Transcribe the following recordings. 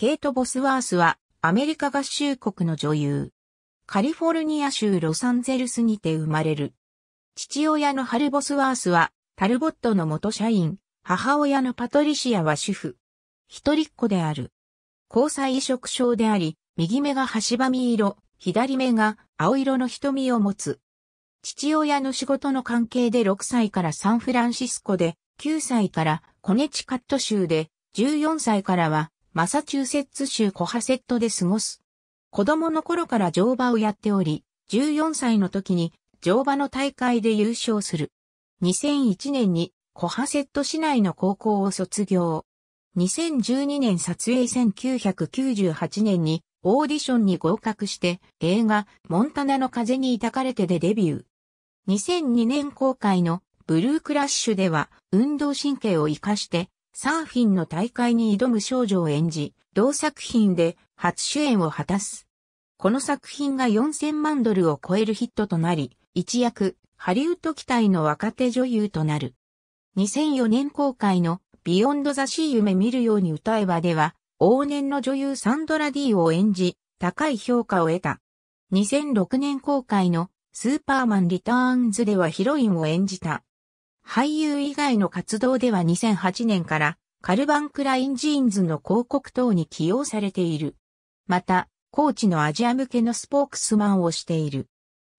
ケイト・ボスワースは、アメリカ合衆国の女優。カリフォルニア州ロサンゼルスにて生まれる。父親のハル・ボスワースは、タルボットの元社員、母親のパトリシアは主婦。一人っ子である。交際移植症であり、右目が端ばみ色、左目が青色の瞳を持つ。父親の仕事の関係で6歳からサンフランシスコで、9歳からコネチカット州で、14歳からはマサチューセッツ州コハセットで過ごす。子供の頃から乗馬をやっており、14歳の時に乗馬の大会で優勝する。2001年にコハセット市内の高校を卒業。2012年撮影1998年にオーディションに合格して映画モンタナの風に抱かれてでデビュー。2002年公開のブルークラッシュでは運動神経を活かしてサーフィンの大会に挑む少女を演じ、同作品で初主演を果たす。この作品が4000万ドルを超えるヒットとなり、一躍、ハリウッド期待の若手女優となる。2004年公開のビヨンドザシー夢見るように歌えばでは、往年の女優サンドラ・ディーを演じ、高い評価を得た。2006年公開のスーパーマンリターンズではヒロインを演じた。俳優以外の活動では2008年からカルバンクラインジーンズの広告等に起用されている。また、コーチのアジア向けのスポークスマンをしている。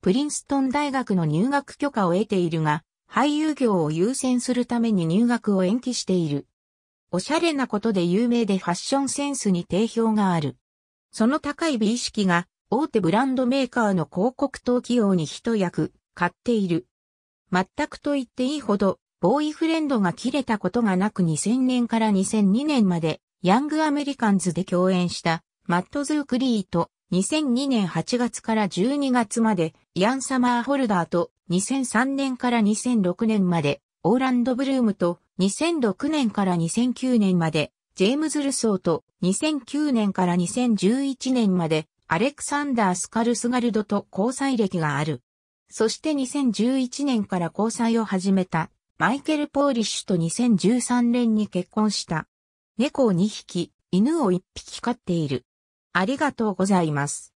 プリンストン大学の入学許可を得ているが、俳優業を優先するために入学を延期している。おしゃれなことで有名でファッションセンスに定評がある。その高い美意識が大手ブランドメーカーの広告等企業に一役買っている。全くと言っていいほど、ボーイフレンドが切れたことがなく2000年から2002年まで、ヤングアメリカンズで共演した、マット・ズークリーと、2002年8月から12月まで、ヤン・サマー・ホルダーと、2003年から2006年まで、オーランド・ブルームと、2006年から2009年まで、ジェームズ・ルソーと、2009年から2011年まで、アレクサンダー・スカルスガルドと交際歴がある。そして2011年から交際を始めた、マイケル・ポーリッシュと2013年に結婚した。猫を2匹、犬を1匹飼っている。ありがとうございます。